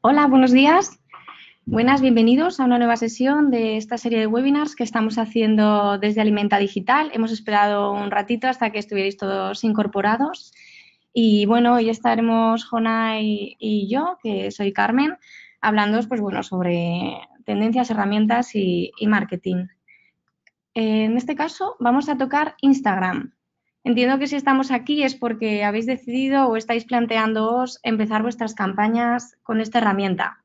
Hola, buenos días. Buenas, bienvenidos a una nueva sesión de esta serie de webinars que estamos haciendo desde Alimenta Digital. Hemos esperado un ratito hasta que estuvierais todos incorporados. Y bueno, hoy estaremos Jona y, yo, que soy Carmen, hablando pues, bueno, sobre tendencias, herramientas y, y marketing. En este caso vamos a tocar Instagram. Entiendo que si estamos aquí es porque habéis decidido o estáis planteándoos empezar vuestras campañas con esta herramienta.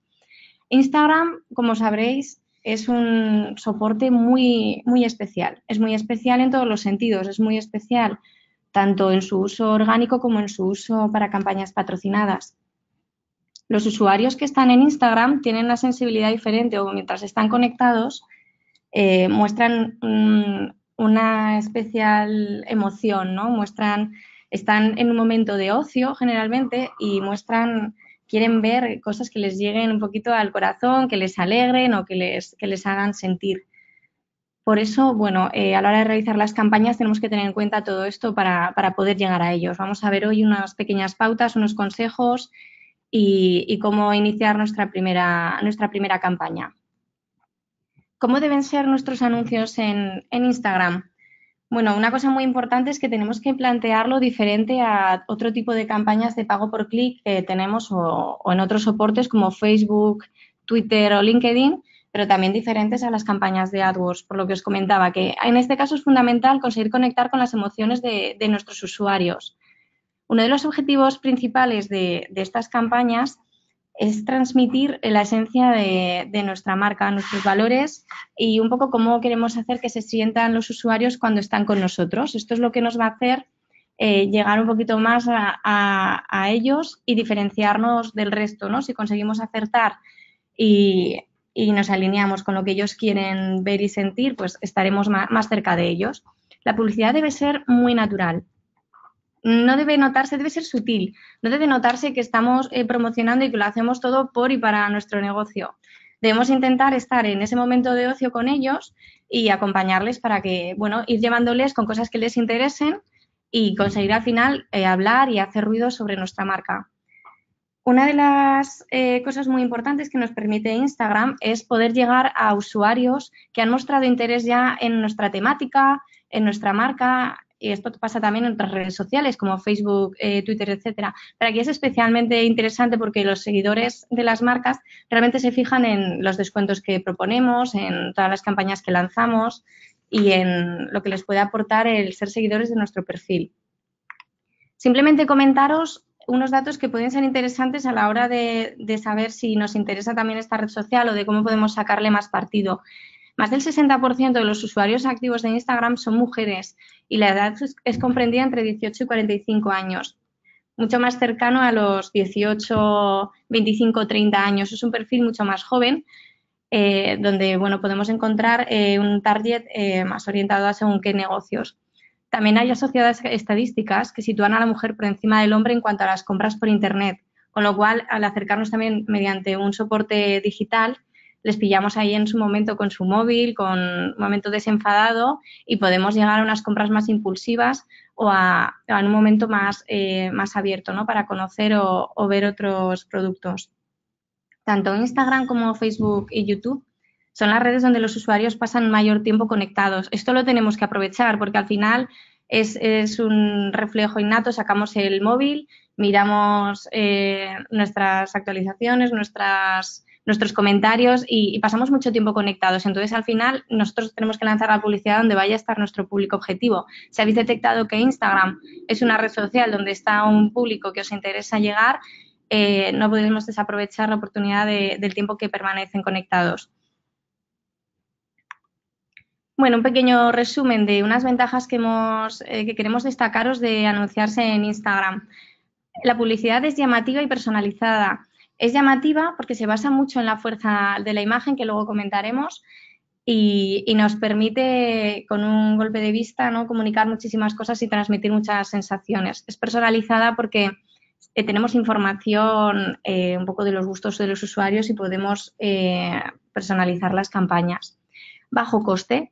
Instagram, como sabréis, es un soporte muy, muy especial. Es muy especial en todos los sentidos. Es muy especial tanto en su uso orgánico como en su uso para campañas patrocinadas. Los usuarios que están en Instagram tienen una sensibilidad diferente o mientras están conectados eh, muestran un una especial emoción, ¿no? Muestran, están en un momento de ocio generalmente y muestran, quieren ver cosas que les lleguen un poquito al corazón, que les alegren o que les, les hagan sentir. Por eso, bueno, eh, a la hora de realizar las campañas tenemos que tener en cuenta todo esto para, poder llegar a ellos. Vamos a ver hoy unas pequeñas pautas, unos consejos y, y cómo iniciar nuestra primera, nuestra primera campaña. ¿Cómo deben ser nuestros anuncios en, Instagram? Bueno, una cosa muy importante es que tenemos que plantearlo diferente a otro tipo de campañas de pago por clic que tenemos o, en otros soportes como Facebook, Twitter o LinkedIn, pero también diferentes a las campañas de AdWords, por lo que os comentaba, que en este caso es fundamental conseguir conectar con las emociones de, nuestros usuarios. Uno de los objetivos principales de, de estas campañas es transmitir la esencia de, nuestra marca, nuestros valores y un poco cómo queremos hacer que se sientan los usuarios cuando están con nosotros. Esto es lo que nos va a hacer eh, llegar un poquito más a, ellos y diferenciarnos del resto, ¿no? Si conseguimos acertar y, nos alineamos con lo que ellos quieren ver y sentir, pues estaremos más, más cerca de ellos. La publicidad debe ser muy natural no debe notarse, debe ser sutil, no debe notarse que estamos eh, promocionando y que lo hacemos todo por y para nuestro negocio. Debemos intentar estar en ese momento de ocio con ellos y acompañarles para que, bueno, ir llevándoles con cosas que les interesen y conseguir al final eh, hablar y hacer ruido sobre nuestra marca. Una de las eh, cosas muy importantes que nos permite Instagram es poder llegar a usuarios que han mostrado interés ya en nuestra temática, en nuestra marca, y esto pasa también en otras redes sociales como Facebook, eh, Twitter, etcétera. Pero aquí es especialmente interesante porque los seguidores de las marcas realmente se fijan en los descuentos que proponemos, en todas las campañas que lanzamos y en lo que les puede aportar el ser seguidores de nuestro perfil. Simplemente comentaros unos datos que pueden ser interesantes a la hora de, de, saber si nos interesa también esta red social o de cómo podemos sacarle más partido. Más del 60% de los usuarios activos de Instagram son mujeres y la edad es comprendida entre 18 y 45 años, mucho más cercano a los 18, 25, 30 años. Es un perfil mucho más joven, eh, donde bueno, podemos encontrar eh, un target eh, más orientado a según qué negocios. También hay asociadas estadísticas que sitúan a la mujer por encima del hombre en cuanto a las compras por Internet, con lo cual al acercarnos también mediante un soporte digital, les pillamos ahí en su momento con su móvil, con un momento desenfadado y podemos llegar a unas compras más impulsivas o a, un momento más, eh, más abierto ¿no? para conocer o, ver otros productos. Tanto Instagram como Facebook y YouTube son las redes donde los usuarios pasan mayor tiempo conectados. Esto lo tenemos que aprovechar porque al final es, un reflejo innato, sacamos el móvil, miramos eh, nuestras actualizaciones, nuestras nuestros comentarios y, pasamos mucho tiempo conectados. Entonces, al final, nosotros tenemos que lanzar la publicidad donde vaya a estar nuestro público objetivo. Si habéis detectado que Instagram es una red social donde está un público que os interesa llegar, eh, no podemos desaprovechar la oportunidad del tiempo que permanecen conectados. Bueno, un pequeño resumen de unas ventajas que, hemos, eh, que queremos destacaros de anunciarse en Instagram. La publicidad es llamativa y personalizada. Es llamativa porque se basa mucho en la fuerza de la imagen, que luego comentaremos, y, nos permite con un golpe de vista ¿no? comunicar muchísimas cosas y transmitir muchas sensaciones. Es personalizada porque eh, tenemos información eh, un poco de los gustos de los usuarios y podemos eh, personalizar las campañas. Bajo coste,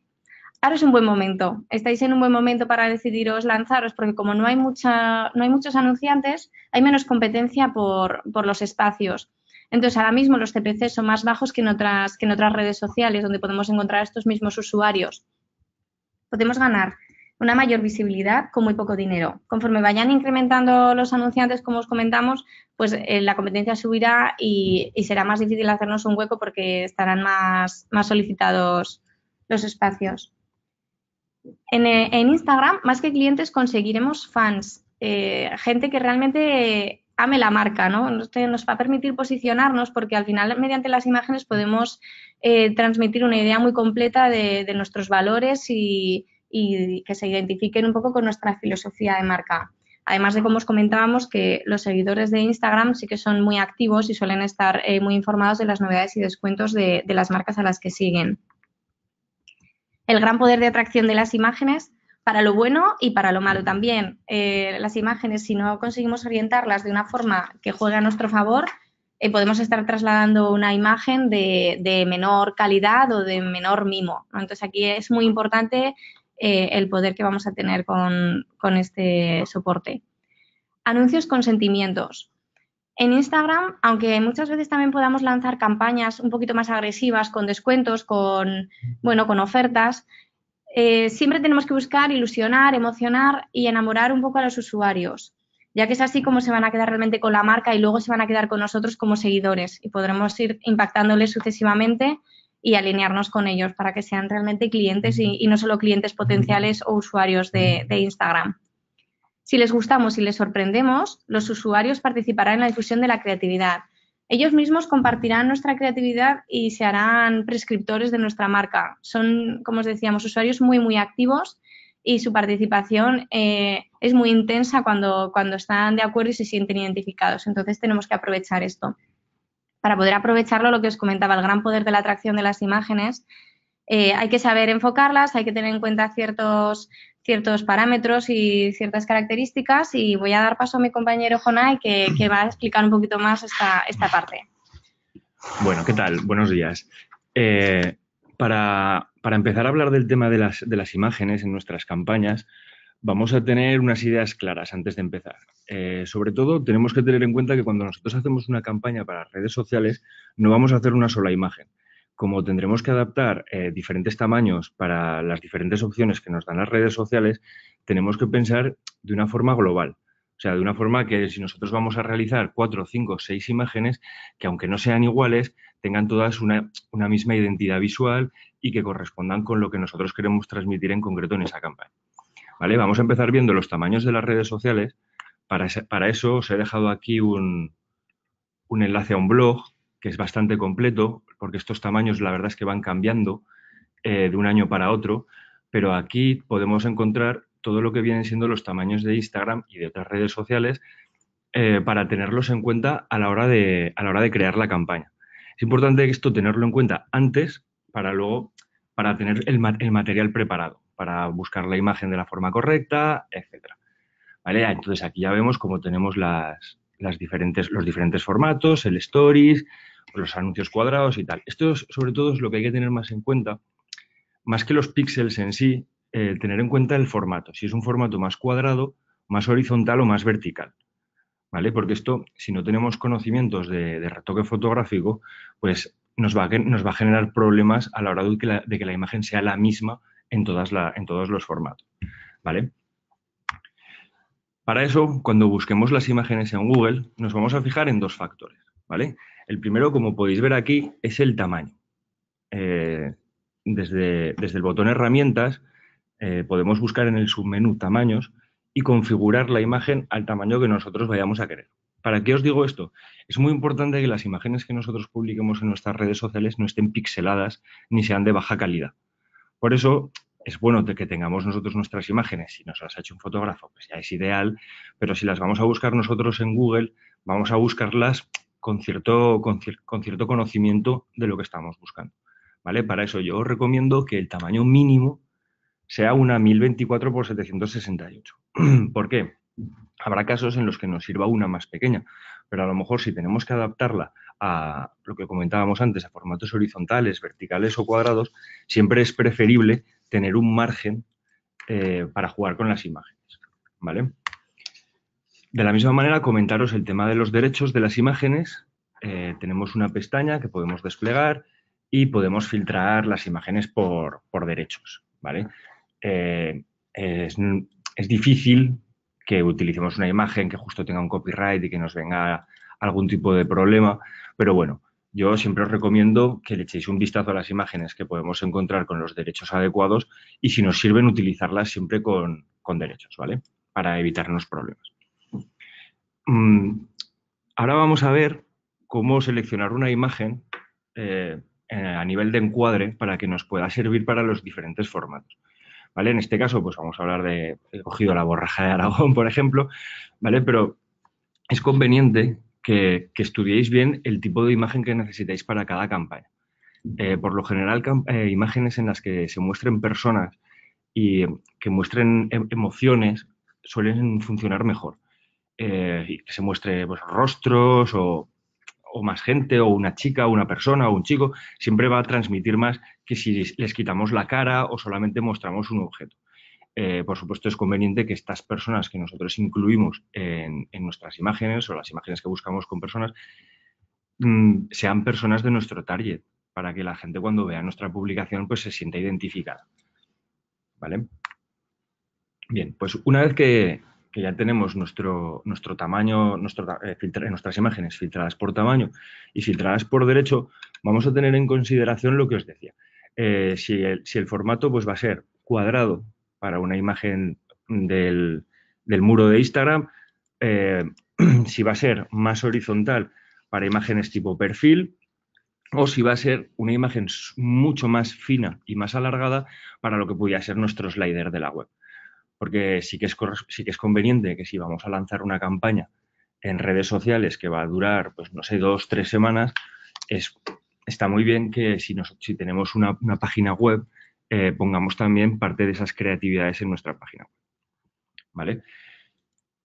ahora es un buen momento, estáis en un buen momento para decidiros lanzaros, porque como no hay, no hay muchos anunciantes, hay menos competencia por, los espacios. Entonces, ahora mismo los CPC son más bajos que en, otras, que en otras redes sociales donde podemos encontrar estos mismos usuarios. Podemos ganar una mayor visibilidad con muy poco dinero. Conforme vayan incrementando los anunciantes, como os comentamos, pues eh, la competencia subirá y, será más difícil hacernos un hueco porque estarán más solicitados los espacios. Eh, en, Instagram, más que clientes, conseguiremos fans, eh, gente que realmente ame la marca, ¿no? Nos, va a permitir posicionarnos porque al final, mediante las imágenes, podemos eh, transmitir una idea muy completa de, nuestros valores y, que se identifiquen un poco con nuestra filosofía de marca. Además de, como os comentábamos, que los seguidores de Instagram sí que son muy activos y suelen estar muy informados de las novedades y descuentos de las marcas a las que siguen el gran poder de atracción de las imágenes para lo bueno y para lo malo también. Eh, las imágenes, si no conseguimos orientarlas de una forma que juegue a nuestro favor, eh, podemos estar trasladando una imagen de, menor calidad o de menor mimo. Entonces aquí es muy importante eh, el poder que vamos a tener con, con este soporte. Anuncios con sentimientos. En Instagram, aunque muchas veces también podamos lanzar campañas un poquito más agresivas con descuentos, con, bueno, con ofertas, eh, siempre tenemos que buscar ilusionar, emocionar y enamorar un poco a los usuarios, ya que es así como se van a quedar realmente con la marca y luego se van a quedar con nosotros como seguidores y podremos ir impactándoles sucesivamente y alinearnos con ellos para que sean realmente clientes y, no solo clientes potenciales o usuarios de Instagram. Si les gustamos y les sorprendemos, los usuarios participarán en la difusión de la creatividad. Ellos mismos compartirán nuestra creatividad y se harán prescriptores de nuestra marca. Son, como os decíamos, usuarios muy, muy activos y su participación eh, es muy intensa cuando, cuando están de acuerdo y se sienten identificados. Entonces tenemos que aprovechar esto. Para poder aprovecharlo, lo que os comentaba, el gran poder de la atracción de las imágenes, eh, hay que saber enfocarlas, hay que tener en cuenta ciertos ciertos parámetros y ciertas características y voy a dar paso a mi compañero Jonay que, va a explicar un poquito más esta, parte. Bueno, ¿qué tal? Buenos días. Eh, para, empezar a hablar del tema de las, imágenes en nuestras campañas, vamos a tener unas ideas claras antes de empezar. Eh, sobre todo, tenemos que tener en cuenta que cuando nosotros hacemos una campaña para redes sociales, no vamos a hacer una sola imagen como tendremos que adaptar eh, diferentes tamaños para las diferentes opciones que nos dan las redes sociales, tenemos que pensar de una forma global. O sea, de una forma que si nosotros vamos a realizar cuatro, cinco, seis imágenes, que aunque no sean iguales, tengan todas una, misma identidad visual y que correspondan con lo que nosotros queremos transmitir en concreto en esa campaña. ¿Vale? Vamos a empezar viendo los tamaños de las redes sociales. Para, eso os he dejado aquí un enlace a un blog que es bastante completo, porque estos tamaños la verdad es que van cambiando eh, de un año para otro, pero aquí podemos encontrar todo lo que vienen siendo los tamaños de Instagram y de otras redes sociales eh, para tenerlos en cuenta a la, hora de, a la hora de crear la campaña. Es importante esto tenerlo en cuenta antes para luego, para tener el, material preparado, para buscar la imagen de la forma correcta, etcétera. ¿Vale? Entonces aquí ya vemos cómo tenemos las, diferentes, los diferentes formatos, el stories, los anuncios cuadrados y tal. Esto es, sobre todo es lo que hay que tener más en cuenta, más que los píxeles en sí, eh, tener en cuenta el formato, si es un formato más cuadrado, más horizontal o más vertical. ¿Vale? Porque esto, si no tenemos conocimientos de, retoque fotográfico, pues nos va, a, nos va, a, generar problemas a la hora de que la, imagen sea la misma en, todas en todos los formatos. ¿Vale? Para eso, cuando busquemos las imágenes en Google, nos vamos a fijar en dos factores. ¿Vale? El primero, como podéis ver aquí, es el tamaño. Eh, desde, el botón herramientas eh, podemos buscar en el submenú tamaños y configurar la imagen al tamaño que nosotros vayamos a querer. ¿Para qué os digo esto? Es muy importante que las imágenes que nosotros publiquemos en nuestras redes sociales no estén pixeladas ni sean de baja calidad. Por eso es bueno que tengamos nosotros nuestras imágenes. Si nos las ha hecho un fotógrafo, pues ya es ideal, pero si las vamos a buscar nosotros en Google, vamos a buscarlas con cierto, conocimiento de lo que estamos buscando. ¿Vale? Para eso yo os recomiendo que el tamaño mínimo sea una 1024 por 768. ¿Por qué? Habrá casos en los que nos sirva una más pequeña, pero a lo mejor si tenemos que adaptarla a lo que comentábamos antes, a formatos horizontales, verticales o cuadrados, siempre es preferible tener un margen eh, para jugar con las imágenes. ¿Vale? De la misma manera, comentaros el tema de los derechos de las imágenes. Eh, tenemos una pestaña que podemos desplegar y podemos filtrar las imágenes por, derechos, ¿vale? Eh, es, difícil que utilicemos una imagen que justo tenga un copyright y que nos venga algún tipo de problema, pero bueno, yo siempre os recomiendo que le echéis un vistazo a las imágenes que podemos encontrar con los derechos adecuados y si nos sirven utilizarlas siempre con, con derechos, ¿vale? Para evitarnos problemas. Mm, ahora vamos a ver cómo seleccionar una imagen eh, eh, a nivel de encuadre para que nos pueda servir para los diferentes formatos. ¿Vale? En este caso, pues vamos a hablar de, he cogido la borraja de Aragón, por ejemplo, ¿vale? Pero es conveniente que, que estudiéis bien el tipo de imagen que necesitáis para cada campaña. Eh, por lo general, imágenes en las que se muestren personas y que muestren e-, emociones suelen funcionar mejor. Eh, que se muestre pues, rostros o, más gente o una chica o una persona o un chico, siempre va a transmitir más que si les quitamos la cara o solamente mostramos un objeto. Eh, por supuesto, es conveniente que estas personas que nosotros incluimos en, nuestras imágenes o las imágenes que buscamos con personas mm, sean personas de nuestro target, para que la gente cuando vea nuestra publicación pues se sienta identificada. ¿Vale? Bien, pues una vez que, que ya tenemos nuestro, nuestro tamaño, eh, eh, nuestras imágenes filtradas por tamaño y filtradas por derecho, vamos a tener en consideración lo que os decía. Eh, si, el, formato pues, va a ser cuadrado para una imagen del, muro de Instagram, si va a ser más horizontal para imágenes tipo perfil, o si va a ser una imagen mucho más fina y más alargada para lo que pudiera ser nuestro slider de la web porque sí que es, sí que es conveniente que si vamos a lanzar una campaña en redes sociales que va a durar, pues no sé, dos, tres semanas, es, está muy bien que si, tenemos una, página web, eh, pongamos también parte de esas creatividades en nuestra página web. ¿Vale?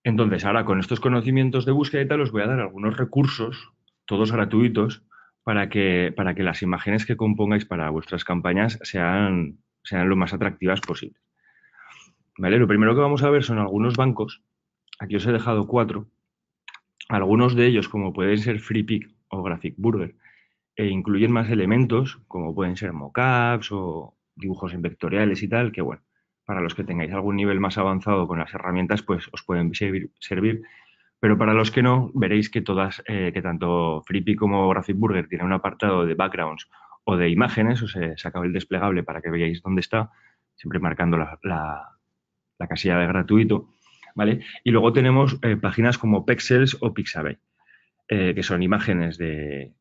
Entonces, ahora con estos conocimientos de búsqueda y tal, os voy a dar algunos recursos, todos gratuitos, para que, para que las imágenes que compongáis para vuestras campañas sean, sean lo más atractivas posible. Lo primero que vamos a ver son algunos bancos. Aquí os he dejado cuatro. Algunos de ellos, como pueden ser FreePick o Graphic Burger, e incluyen más elementos, como pueden ser mockups o dibujos en vectoriales y tal, que bueno, para los que tengáis algún nivel más avanzado con las herramientas, pues os pueden servir. Pero para los que no, veréis que todas, eh, que tanto FreePick como Graphic Burger tienen un apartado de backgrounds o de imágenes, os he sacado el desplegable para que veáis dónde está, siempre marcando la la casilla de gratuito, ¿vale? Y luego tenemos eh, páginas como Pexels o Pixabay, eh, que son imágenes de,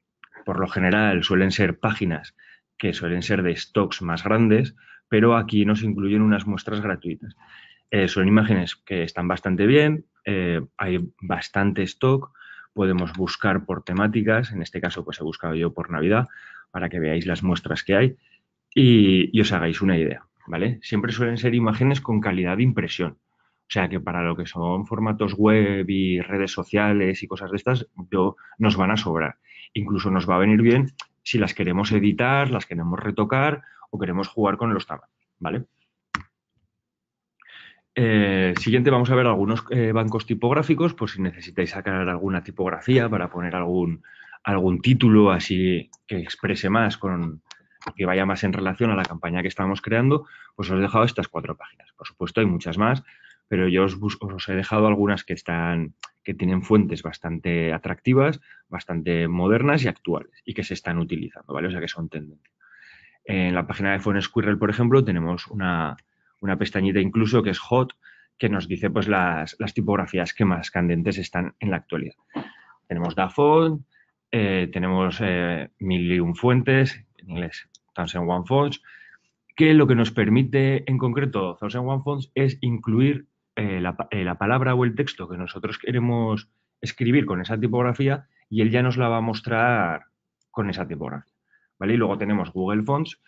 por lo general suelen ser páginas que suelen ser de stocks más grandes, pero aquí nos incluyen unas muestras gratuitas. Eh, son imágenes que están bastante bien, hay bastante stock, podemos buscar por temáticas, en este caso pues he buscado yo por Navidad, para que veáis las muestras que hay y os hagáis una idea. ¿vale? Siempre suelen ser imágenes con calidad de impresión. O sea que para lo que son formatos web y redes sociales y cosas de estas, yo, nos van a sobrar. Incluso nos va a venir bien si las queremos editar, las queremos retocar o queremos jugar con los tamaños, ¿vale? Eh, siguiente vamos a ver algunos eh, bancos tipográficos, por si necesitáis sacar alguna tipografía para poner algún, algún título así que exprese más con, que vaya más en relación a la campaña que estamos creando, pues os he dejado estas cuatro páginas. Por supuesto, hay muchas más, pero yo os, he dejado algunas que están que tienen fuentes bastante atractivas, bastante modernas y actuales y que se están utilizando, ¿vale? O sea, que son tendencias. En la página de Squirrel, por ejemplo, tenemos una, pestañita incluso que es Hot, que nos dice pues las, tipografías que más candentes están en la actualidad. Tenemos DaFont, eh, tenemos eh, Fuentes, en inglés, Thousand Fonts, que lo que nos permite en concreto Thousand One Fonts es incluir eh, eh, la, palabra o el texto que nosotros queremos escribir con esa tipografía y él ya nos la va a mostrar con esa tipografía. ¿vale? Y luego tenemos Google Fonts,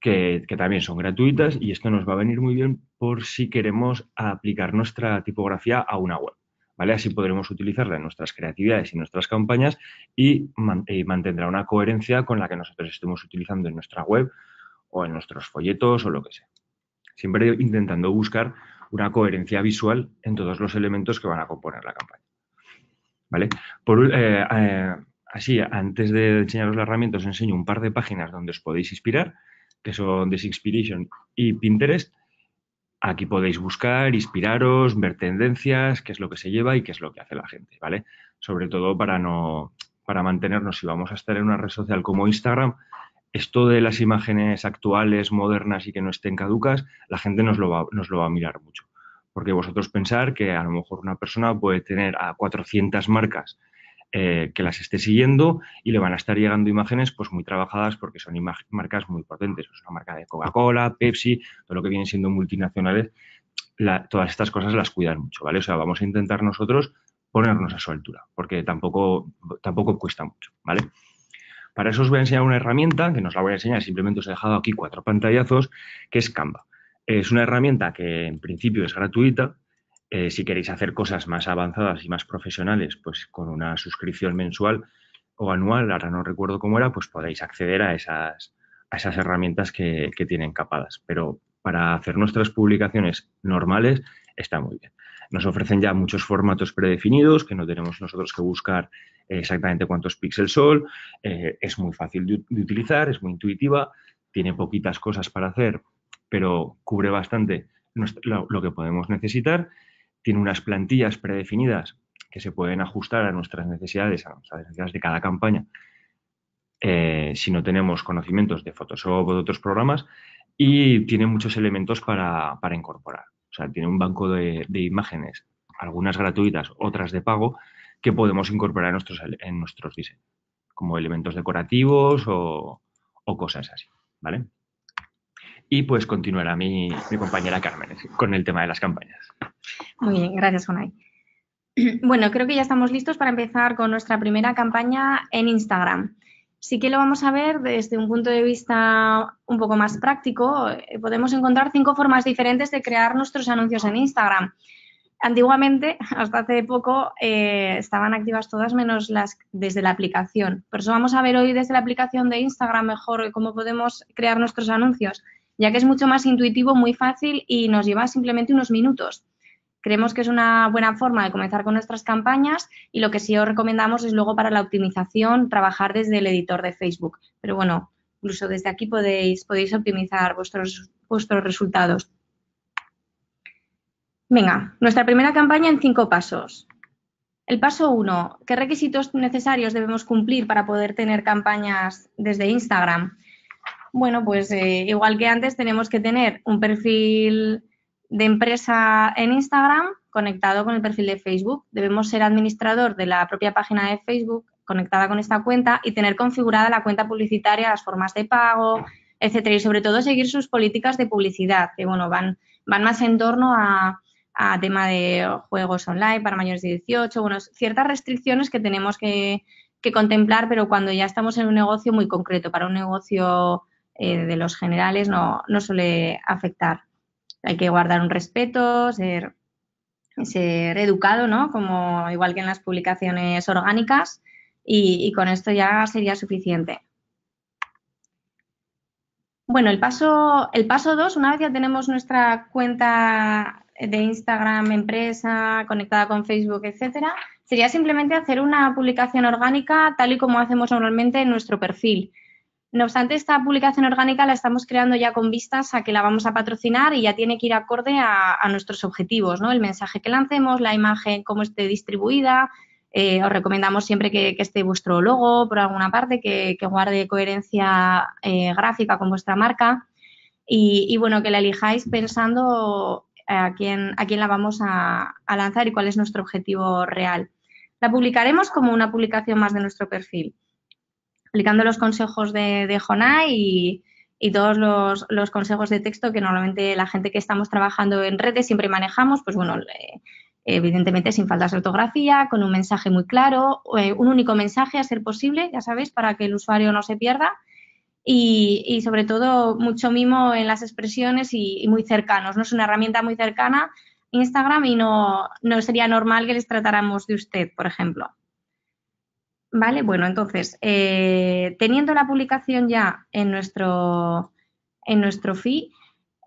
que también son gratuitas y esto nos va a venir muy bien por si queremos aplicar nuestra tipografía a una web. ¿vale? Así podremos utilizarla en nuestras creatividades y nuestras campañas y, eh, mantendrá una coherencia con la que nosotros estemos utilizando en nuestra web o en nuestros folletos o lo que sea. Siempre intentando buscar una coherencia visual en todos los elementos que van a componer la campaña. ¿Vale? Eh, eh, así, antes de enseñaros la herramienta, os enseño un par de páginas donde os podéis inspirar, que son inspiration y Pinterest. Aquí podéis buscar, inspiraros, ver tendencias, qué es lo que se lleva y qué es lo que hace la gente, ¿vale? Sobre todo para no para mantenernos, si vamos a estar en una red social como Instagram, esto de las imágenes actuales, modernas y que no estén caducas, la gente nos lo va, nos lo va a mirar mucho. Porque vosotros pensar que a lo mejor una persona puede tener a 400 marcas eh, que las esté siguiendo y le van a estar llegando imágenes pues muy trabajadas porque son marcas muy potentes. Es una marca de Coca-Cola, Pepsi, todo lo que vienen siendo multinacionales, todas estas cosas las cuidan mucho, ¿vale? O sea, vamos a intentar nosotros ponernos a su altura, porque tampoco, tampoco cuesta mucho, ¿vale? Para eso os voy a enseñar una herramienta, que no os la voy a enseñar, simplemente os he dejado aquí cuatro pantallazos, que es Canva. Es una herramienta que en principio es gratuita, eh, si queréis hacer cosas más avanzadas y más profesionales, pues con una suscripción mensual o anual, ahora no recuerdo cómo era, pues podéis acceder a esas, herramientas que, tienen capadas. Pero para hacer nuestras publicaciones normales está muy bien. Nos ofrecen ya muchos formatos predefinidos que no tenemos nosotros que buscar exactamente cuántos píxeles son. Eh, es muy fácil de, utilizar, es muy intuitiva, tiene poquitas cosas para hacer, pero cubre bastante lo que podemos necesitar tiene unas plantillas predefinidas que se pueden ajustar a nuestras necesidades, a las necesidades de cada campaña, eh, si no tenemos conocimientos de Photoshop o de otros programas, y tiene muchos elementos para, incorporar. O sea, tiene un banco de, imágenes, algunas gratuitas, otras de pago, que podemos incorporar en nuestros, diseños, como elementos decorativos o, cosas así, ¿vale? Y pues continuará mi, mi compañera Carmen con el tema de las campañas. Muy bien, gracias, Jonay. Bueno, creo que ya estamos listos para empezar con nuestra primera campaña en Instagram. Sí que lo vamos a ver desde un punto de vista un poco más práctico. Eh, podemos encontrar cinco formas diferentes de crear nuestros anuncios en Instagram. Antiguamente, hasta hace poco, eh, estaban activas todas menos las desde la aplicación. Por eso vamos a ver hoy desde la aplicación de Instagram mejor cómo podemos crear nuestros anuncios, ya que es mucho más intuitivo, muy fácil y nos lleva simplemente unos minutos. Creemos que es una buena forma de comenzar con nuestras campañas y lo que sí os recomendamos es luego para la optimización trabajar desde el editor de Facebook. Pero bueno, incluso desde aquí podéis, podéis optimizar vuestros, vuestros resultados. Venga, nuestra primera campaña en cinco pasos. El paso uno, ¿qué requisitos necesarios debemos cumplir para poder tener campañas desde Instagram? Bueno, pues eh, igual que antes tenemos que tener un perfil de empresa en Instagram conectado con el perfil de Facebook. Debemos ser administrador de la propia página de Facebook conectada con esta cuenta y tener configurada la cuenta publicitaria, las formas de pago, etcétera. Y sobre todo seguir sus políticas de publicidad, que bueno, van, van más en torno a, a tema de juegos online para mayores de 18, bueno, ciertas restricciones que tenemos que, que contemplar, pero cuando ya estamos en un negocio muy concreto, para un negocio eh, de los generales no suele afectar hay que guardar un respeto, ser, ser educado, ¿no? Como igual que en las publicaciones orgánicas, y, con esto ya sería suficiente. Bueno, el paso, el paso dos, una vez ya tenemos nuestra cuenta de Instagram empresa conectada con Facebook, etcétera, sería simplemente hacer una publicación orgánica tal y como hacemos normalmente en nuestro perfil. No obstante, esta publicación orgánica la estamos creando ya con vistas a que la vamos a patrocinar y ya tiene que ir acorde a, nuestros objetivos, ¿no? El mensaje que lancemos, la imagen, cómo esté distribuida. Eh, os recomendamos siempre que, esté vuestro logo por alguna parte, que, guarde coherencia eh, gráfica con vuestra marca. Y, bueno, que la elijáis pensando a quién, a quién la vamos a lanzar y cuál es nuestro objetivo real. La publicaremos como una publicación más de nuestro perfil aplicando los consejos de, de y, todos los, consejos de texto que normalmente la gente que estamos trabajando en redes siempre manejamos, pues bueno, evidentemente sin faltas de ortografía, con un mensaje muy claro, eh, un único mensaje a ser posible, ya sabéis, para que el usuario no se pierda. Y, sobre todo mucho mimo en las expresiones y, muy cercanos, ¿no? Es una herramienta muy cercana Instagram y no, no sería normal que les tratáramos de usted, por ejemplo. Vale, bueno, entonces, eh, teniendo la publicación ya en nuestro, en nuestro feed,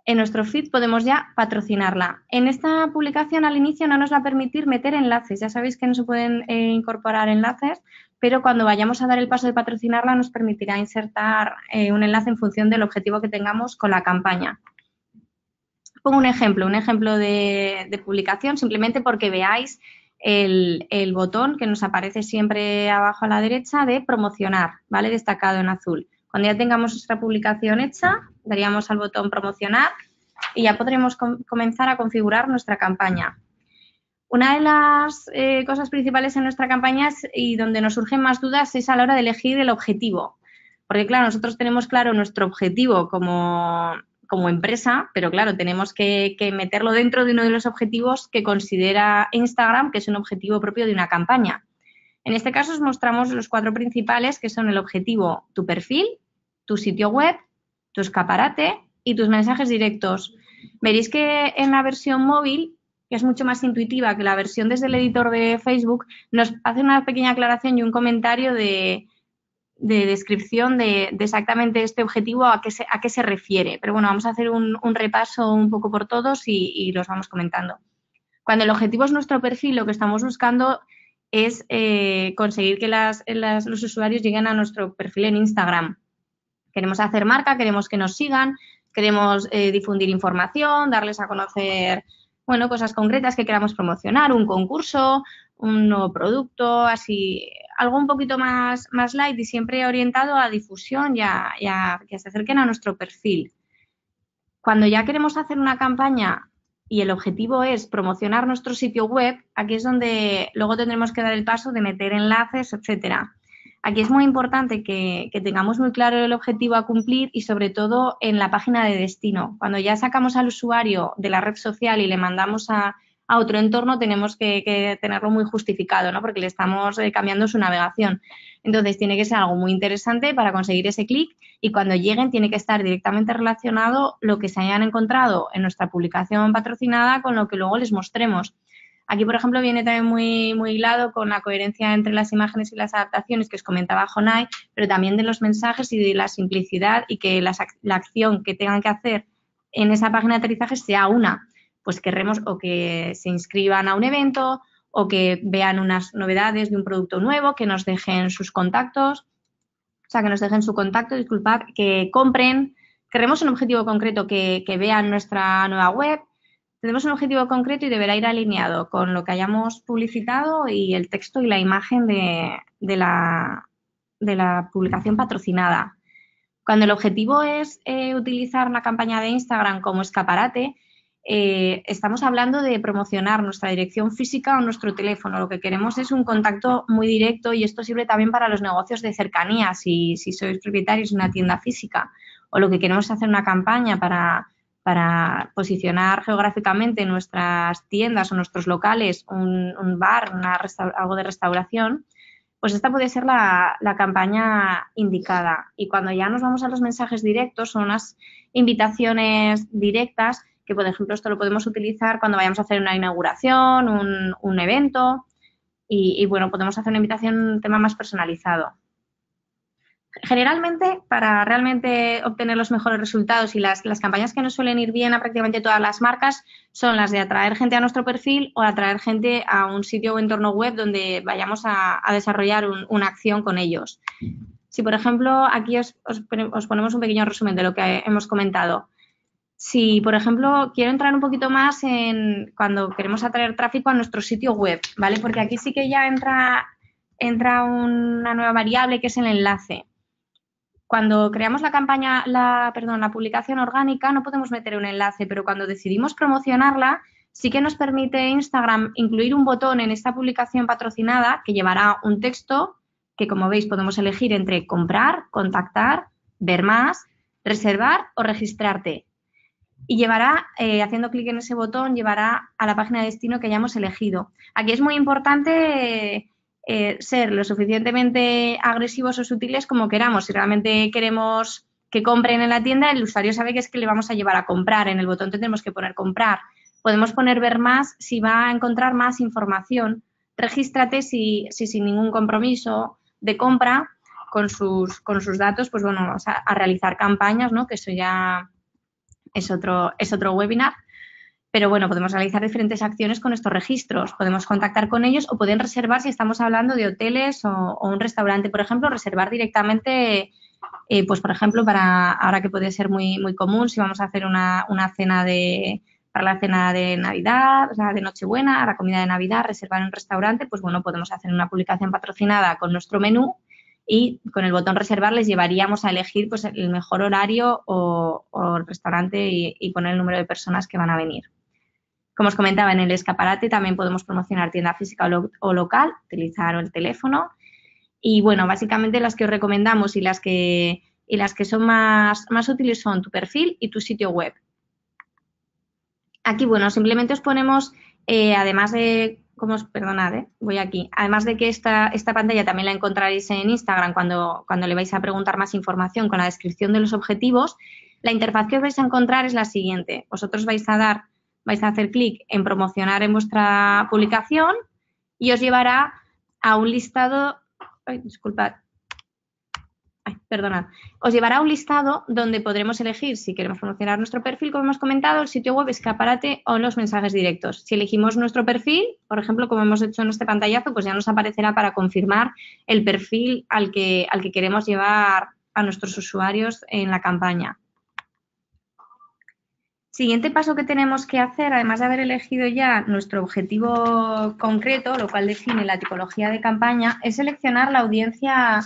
en nuestro feed podemos ya patrocinarla. En esta publicación al inicio no nos va a permitir meter enlaces. Ya sabéis que no se pueden eh, incorporar enlaces, pero cuando vayamos a dar el paso de patrocinarla nos permitirá insertar eh, un enlace en función del objetivo que tengamos con la campaña. Pongo un ejemplo, un ejemplo de publicación, simplemente porque veáis el, botón que nos aparece siempre abajo a la derecha de promocionar, ¿vale? Destacado en azul. Cuando ya tengamos nuestra publicación hecha, daríamos al botón promocionar y ya podremos comenzar a configurar nuestra campaña. Una de las eh, cosas principales en nuestra campaña y donde nos surgen más dudas es a la hora de elegir el objetivo. Porque, claro, nosotros tenemos claro nuestro objetivo como como empresa, pero claro, tenemos que, meterlo dentro de uno de los objetivos que considera Instagram, que es un objetivo propio de una campaña. En este caso os mostramos los cuatro principales, que son el objetivo, tu perfil, tu sitio web, tu escaparate y tus mensajes directos. Veréis que en la versión móvil, que es mucho más intuitiva que la versión desde el editor de Facebook, nos hace una pequeña aclaración y un comentario de de descripción de, exactamente este objetivo, a qué, se, a qué se refiere. Pero bueno, vamos a hacer un, repaso un poco por todos y, los vamos comentando. Cuando el objetivo es nuestro perfil, lo que estamos buscando es eh, conseguir que los usuarios lleguen a nuestro perfil en Instagram. Queremos hacer marca, queremos que nos sigan, queremos eh, difundir información, darles a conocer bueno, cosas concretas que queramos promocionar, un concurso, un nuevo producto, así algo un poquito más, más light y siempre orientado a difusión y a, que se acerquen a nuestro perfil. Cuando ya queremos hacer una campaña y el objetivo es promocionar nuestro sitio web, aquí es donde luego tendremos que dar el paso de meter enlaces, etcétera. Aquí es muy importante que, tengamos muy claro el objetivo a cumplir y sobre todo en la página de destino. Cuando ya sacamos al usuario de la red social y le mandamos a, a otro entorno tenemos que, tenerlo muy justificado, ¿no? Porque le estamos eh, cambiando su navegación. Entonces tiene que ser algo muy interesante para conseguir ese clic y cuando lleguen tiene que estar directamente relacionado lo que se hayan encontrado en nuestra publicación patrocinada con lo que luego les mostremos. Aquí, por ejemplo, viene también muy, muy hilado con la coherencia entre las imágenes y las adaptaciones que os comentaba Jonai, pero también de los mensajes y de la simplicidad y que la acción que tengan que hacer en esa página de aterrizaje sea una pues querremos o que se inscriban a un evento o que vean unas novedades de un producto nuevo, que nos dejen sus contactos, o sea, que nos dejen su contacto, disculpad, que compren, queremos un objetivo concreto que, vean nuestra nueva web, tenemos un objetivo concreto y deberá ir alineado con lo que hayamos publicitado y el texto y la imagen de, la, publicación patrocinada. Cuando el objetivo es eh, utilizar una campaña de Instagram como escaparate, eh, estamos hablando de promocionar nuestra dirección física o nuestro teléfono. Lo que queremos es un contacto muy directo y esto sirve también para los negocios de cercanía, si, si sois propietarios de una tienda física o lo que queremos es hacer una campaña para, posicionar geográficamente nuestras tiendas o nuestros locales, un, bar, una, algo de restauración, pues esta puede ser la, campaña indicada. Y cuando ya nos vamos a los mensajes directos, o unas invitaciones directas que por ejemplo esto lo podemos utilizar cuando vayamos a hacer una inauguración, un, evento y, bueno, podemos hacer una invitación un tema más personalizado. Generalmente, para realmente obtener los mejores resultados y las, campañas que nos suelen ir bien a prácticamente todas las marcas son las de atraer gente a nuestro perfil o atraer gente a un sitio o entorno web donde vayamos a, desarrollar una acción con ellos. Si, por ejemplo, aquí os ponemos un pequeño resumen de lo que hemos comentado si, por ejemplo, quiero entrar un poquito más en cuando queremos atraer tráfico a nuestro sitio web, ¿vale? Porque aquí sí que ya entra, entra una nueva variable que es el enlace. Cuando creamos la campaña, la, perdón, la publicación orgánica no podemos meter un enlace, pero cuando decidimos promocionarla, sí que nos permite Instagram incluir un botón en esta publicación patrocinada que llevará un texto que, como veis, podemos elegir entre comprar, contactar, ver más, reservar o registrarte y llevará, eh, haciendo clic en ese botón, llevará a la página de destino que hayamos elegido. Aquí es muy importante eh, ser lo suficientemente agresivos o sutiles como queramos. Si realmente queremos que compren en la tienda, el usuario sabe que es que le vamos a llevar a comprar. En el botón tenemos que poner comprar. Podemos poner ver más si va a encontrar más información. Regístrate si, si sin ningún compromiso de compra con sus, con sus datos, pues bueno, vamos a, a realizar campañas, ¿no? Que eso ya es otro, es otro webinar. Pero bueno, podemos realizar diferentes acciones con estos registros. Podemos contactar con ellos o pueden reservar, si estamos hablando de hoteles o, un restaurante, por ejemplo, reservar directamente, eh, pues por ejemplo, para ahora que puede ser muy, muy común, si vamos a hacer una, cena de, para la cena de Navidad, de Nochebuena, la comida de Navidad, reservar un restaurante, pues bueno, podemos hacer una publicación patrocinada con nuestro menú y con el botón reservar les llevaríamos a elegir pues, el mejor horario o, el restaurante y, poner el número de personas que van a venir. Como os comentaba, en el escaparate también podemos promocionar tienda física o, local, utilizar el teléfono. Y bueno, básicamente las que os recomendamos y las que, las que son más, más útiles son tu perfil y tu sitio web. Aquí, bueno, simplemente os ponemos, eh, además de ¿Cómo os perdonad, eh, voy aquí. Además de que esta, esta pantalla también la encontraréis en Instagram cuando, cuando le vais a preguntar más información con la descripción de los objetivos, la interfaz que os vais a encontrar es la siguiente. Vosotros vais a dar, vais a hacer clic en promocionar en vuestra publicación y os llevará a un listado, disculpad, perdonad, os llevará a un listado donde podremos elegir si queremos promocionar nuestro perfil, como hemos comentado, el sitio web, escaparate o los mensajes directos. Si elegimos nuestro perfil, por ejemplo, como hemos hecho en este pantallazo, pues ya nos aparecerá para confirmar el perfil al que, al que queremos llevar a nuestros usuarios en la campaña. Siguiente paso que tenemos que hacer, además de haber elegido ya nuestro objetivo concreto, lo cual define la tipología de campaña, es seleccionar la audiencia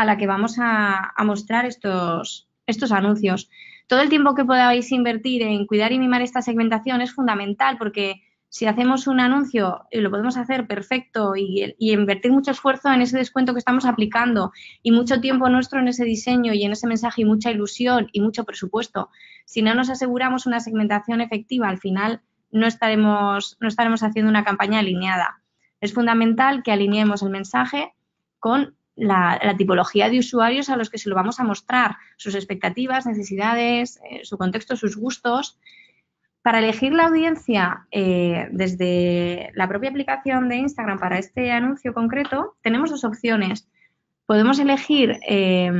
a la que vamos a, mostrar estos, anuncios. Todo el tiempo que podáis invertir en cuidar y mimar esta segmentación es fundamental porque si hacemos un anuncio y eh, lo podemos hacer perfecto y, invertir mucho esfuerzo en ese descuento que estamos aplicando y mucho tiempo nuestro en ese diseño y en ese mensaje y mucha ilusión y mucho presupuesto, si no nos aseguramos una segmentación efectiva, al final no estaremos, no estaremos haciendo una campaña alineada. Es fundamental que alineemos el mensaje con la, tipología de usuarios a los que se lo vamos a mostrar, sus expectativas, necesidades, eh, su contexto, sus gustos. Para elegir la audiencia eh, desde la propia aplicación de Instagram para este anuncio concreto, tenemos dos opciones. Podemos elegir eh,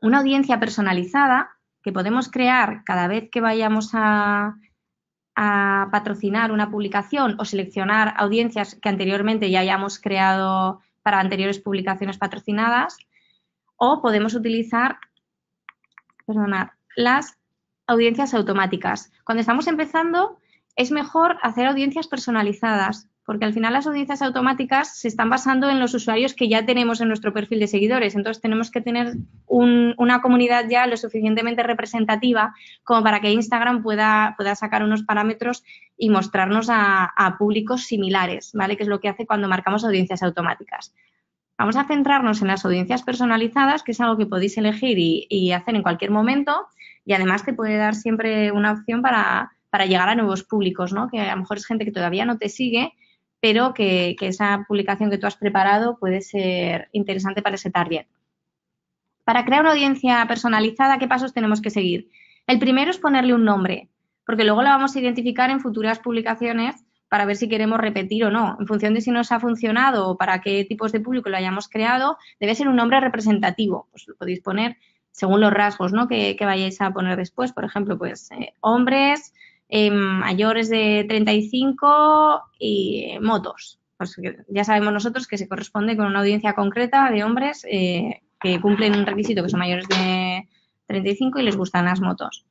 una audiencia personalizada que podemos crear cada vez que vayamos a patrocinar una publicación o seleccionar audiencias que anteriormente ya hayamos creado para anteriores publicaciones patrocinadas o podemos utilizar las audiencias automáticas. Cuando estamos empezando es mejor hacer audiencias personalizadas porque al final las audiencias automáticas se están basando en los usuarios que ya tenemos en nuestro perfil de seguidores. Entonces tenemos que tener una comunidad ya lo suficientemente representativa como para que Instagram pueda, pueda sacar unos parámetros y mostrarnos a, públicos similares, ¿vale? Que es lo que hace cuando marcamos audiencias automáticas. Vamos a centrarnos en las audiencias personalizadas, que es algo que podéis elegir y, hacer en cualquier momento y además te puede dar siempre una opción para, para llegar a nuevos públicos, ¿no? Que a lo mejor es gente que todavía no te sigue pero que, esa publicación que tú has preparado puede ser interesante para ese target. Para crear una audiencia personalizada, ¿qué pasos tenemos que seguir? El primero es ponerle un nombre, porque luego la vamos a identificar en futuras publicaciones para ver si queremos repetir o no. En función de si nos ha funcionado o para qué tipos de público lo hayamos creado, debe ser un nombre representativo. Pues lo podéis poner según los rasgos ¿no? que, vayáis a poner después. Por ejemplo, pues eh, hombres, eh, mayores de 35 y motos. Pues ya sabemos nosotros que se corresponde con una audiencia concreta de hombres eh, que cumplen un requisito que son mayores de 35 y les gustan las motos.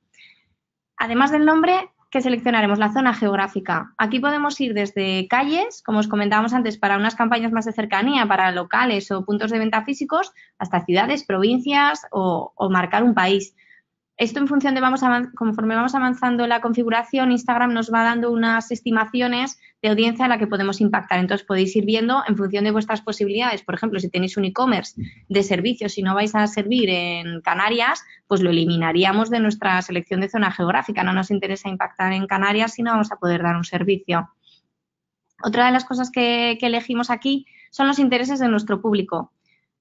Además del nombre, ¿qué seleccionaremos la zona geográfica. Aquí podemos ir desde calles, como os comentábamos antes, para unas campañas más de cercanía, para locales o puntos de venta físicos, hasta ciudades, provincias o marcar un país. Esto en función de vamos conforme vamos avanzando la configuración, Instagram nos va dando unas estimaciones de audiencia a la que podemos impactar. Entonces podéis ir viendo en función de vuestras posibilidades. Por ejemplo, si tenéis un e-commerce de servicios y no vais a servir en Canarias, pues lo eliminaríamos de nuestra selección de zona geográfica. No nos interesa impactar en Canarias si no vamos a poder dar un servicio. Otra de las cosas que elegimos aquí son los intereses de nuestro público.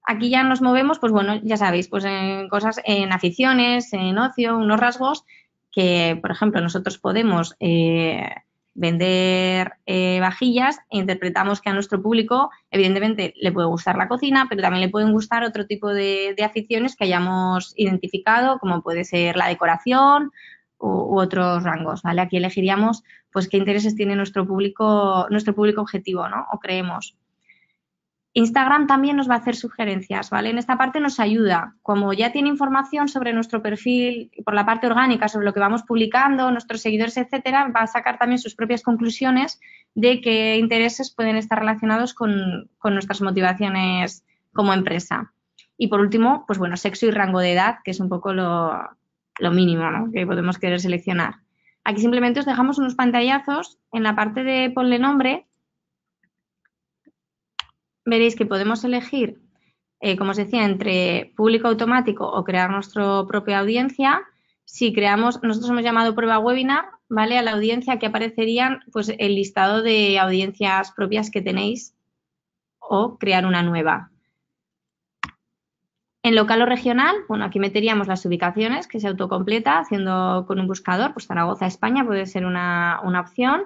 Aquí ya nos movemos, pues bueno, ya sabéis, pues en cosas, en aficiones, en ocio, unos rasgos que, por ejemplo, nosotros podemos eh, vender eh, vajillas e interpretamos que a nuestro público, evidentemente, le puede gustar la cocina, pero también le pueden gustar otro tipo de, aficiones que hayamos identificado, como puede ser la decoración u, otros rangos, ¿vale? Aquí elegiríamos, pues, qué intereses tiene nuestro público, nuestro público objetivo, ¿no? O creemos. Instagram también nos va a hacer sugerencias, ¿vale? En esta parte nos ayuda. Como ya tiene información sobre nuestro perfil por la parte orgánica, sobre lo que vamos publicando, nuestros seguidores, etcétera, va a sacar también sus propias conclusiones de qué intereses pueden estar relacionados con, nuestras motivaciones como empresa. Y por último, pues bueno, sexo y rango de edad, que es un poco lo, lo mínimo ¿no? que podemos querer seleccionar. Aquí simplemente os dejamos unos pantallazos en la parte de ponle nombre veréis que podemos elegir, eh, como os decía, entre público automático o crear nuestra propia audiencia. Si creamos, nosotros hemos llamado prueba webinar, ¿vale? A la audiencia que aparecerían, pues el listado de audiencias propias que tenéis o crear una nueva. En local o regional, bueno, aquí meteríamos las ubicaciones que se autocompleta haciendo con un buscador, pues Zaragoza, España puede ser una, una opción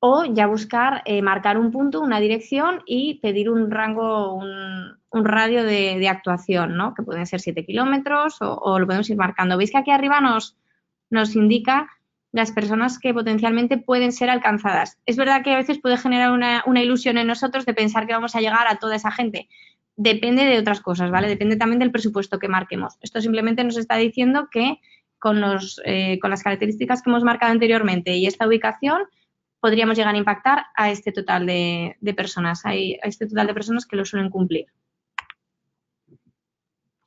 o ya buscar eh, marcar un punto, una dirección y pedir un rango, un, radio de, actuación, ¿no? que pueden ser 7 kilómetros o, lo podemos ir marcando. Veis que aquí arriba nos, nos indica las personas que potencialmente pueden ser alcanzadas. Es verdad que a veces puede generar una, ilusión en nosotros de pensar que vamos a llegar a toda esa gente. Depende de otras cosas, ¿vale? Depende también del presupuesto que marquemos. Esto simplemente nos está diciendo que con, los, eh, con las características que hemos marcado anteriormente y esta ubicación, podríamos llegar a impactar a este total de, personas, a este total de personas que lo suelen cumplir.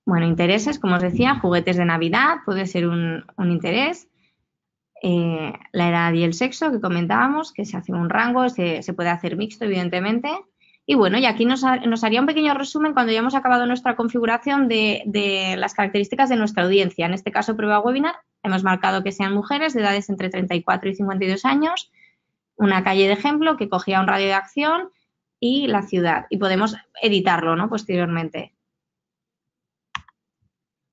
Bueno, intereses, como os decía, juguetes de Navidad puede ser un, interés. Eh, la edad y el sexo que comentábamos, que se hace un rango, se, puede hacer mixto, evidentemente. Y bueno, y aquí nos, haría un pequeño resumen cuando ya hemos acabado nuestra configuración de, de, las características de nuestra audiencia. En este caso, prueba webinar, hemos marcado que sean mujeres de edades entre 34 y 52 años, una calle de ejemplo que cogía un radio de acción y la ciudad. Y podemos editarlo posteriormente.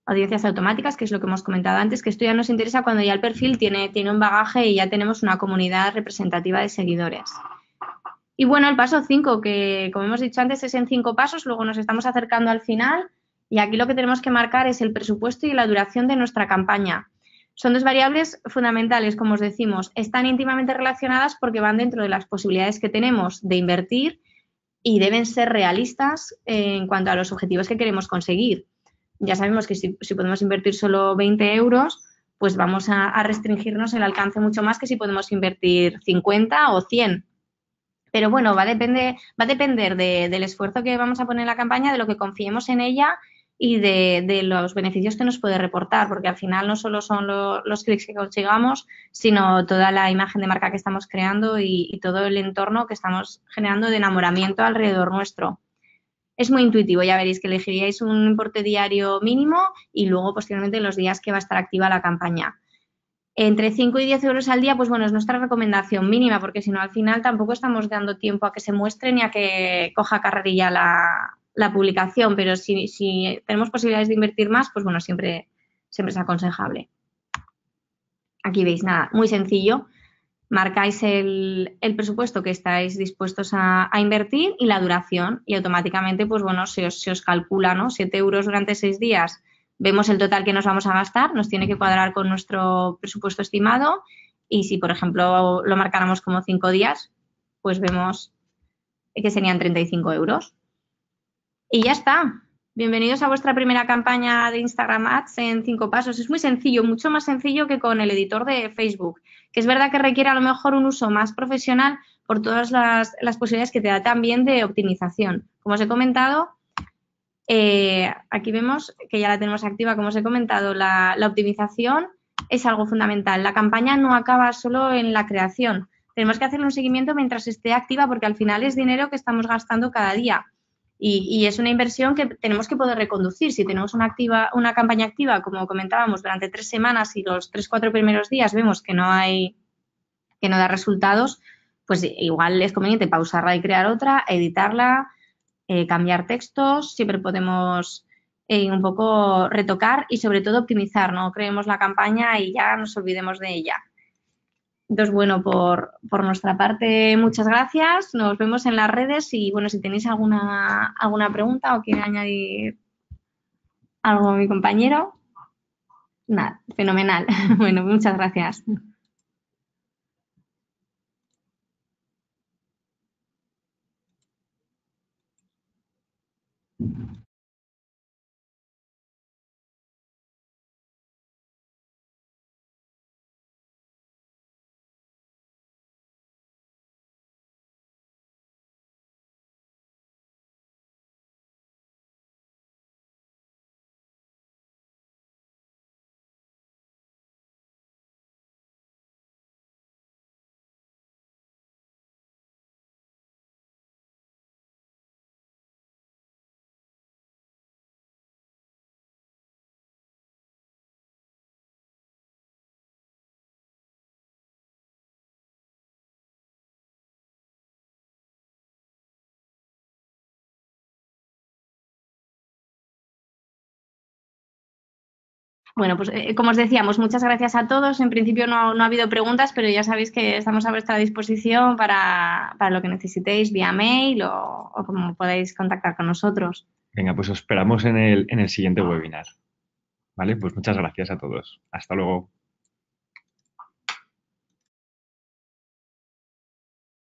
Audiencias automáticas, que es lo que hemos comentado antes, que esto ya nos interesa cuando ya el perfil tiene, tiene un bagaje y ya tenemos una comunidad representativa de seguidores. Y bueno, el paso 5, que como hemos dicho antes es en cinco pasos, luego nos estamos acercando al final y aquí lo que tenemos que marcar es el presupuesto y la duración de nuestra campaña. Son dos variables fundamentales, como os decimos, están íntimamente relacionadas porque van dentro de las posibilidades que tenemos de invertir y deben ser realistas en cuanto a los objetivos que queremos conseguir. Ya sabemos que si, podemos invertir solo 20 euros, pues vamos a, restringirnos el alcance mucho más que si podemos invertir 50 o 100. Pero bueno, va a, depender, va a depender del esfuerzo que vamos a poner en la campaña, de lo que confiemos en ella y de, los beneficios que nos puede reportar, porque al final no solo son los clics que consigamos, sino toda la imagen de marca que estamos creando y, todo el entorno que estamos generando de enamoramiento alrededor nuestro. Es muy intuitivo, ya veréis que elegiríais un importe diario mínimo y luego posteriormente los días que va a estar activa la campaña. Entre 5 y 10 euros al día, pues bueno, es nuestra recomendación mínima, porque si no al final tampoco estamos dando tiempo a que se muestre ni a que coja carrerilla la, la publicación, pero si, tenemos posibilidades de invertir más, pues bueno, siempre, siempre es aconsejable. Aquí veis, nada, muy sencillo. Marcáis el, el presupuesto que estáis dispuestos a, invertir y la duración y automáticamente, pues bueno, se os, se os calcula, ¿no? 7 euros durante 6 días, vemos el total que nos vamos a gastar, nos tiene que cuadrar con nuestro presupuesto estimado y si, por ejemplo, lo marcáramos como 5 días, pues vemos que serían 35 euros. Y ya está. Bienvenidos a vuestra primera campaña de Instagram Ads en cinco pasos. Es muy sencillo, mucho más sencillo que con el editor de Facebook, que es verdad que requiere a lo mejor un uso más profesional por todas las, posibilidades que te da también de optimización. Como os he comentado, eh, aquí vemos que ya la tenemos activa, como os he comentado, la, la optimización es algo fundamental. La campaña no acaba solo en la creación. Tenemos que hacerle un seguimiento mientras esté activa porque al final es dinero que estamos gastando cada día y, es una inversión que tenemos que poder reconducir. Si tenemos una, activa, una campaña activa, como comentábamos, durante tres semanas y los tres, cuatro primeros días vemos que no hay, que no da resultados, pues igual es conveniente pausarla y crear otra, editarla, eh, cambiar textos, siempre podemos eh, un poco retocar y sobre todo optimizar, no creemos la campaña y ya nos olvidemos de ella. Entonces, bueno, por, por, nuestra parte, muchas gracias. Nos vemos en las redes y, bueno, si tenéis alguna, alguna pregunta o quiere añadir algo a mi compañero, nada, fenomenal. bueno, muchas gracias. Bueno, pues eh, como os decíamos, muchas gracias a todos. En principio no, ha habido preguntas, pero ya sabéis que estamos a vuestra disposición para, lo que necesitéis vía mail o, como podéis contactar con nosotros. Venga, pues os esperamos en el, en el siguiente webinar. Vale, pues muchas gracias a todos. Hasta luego.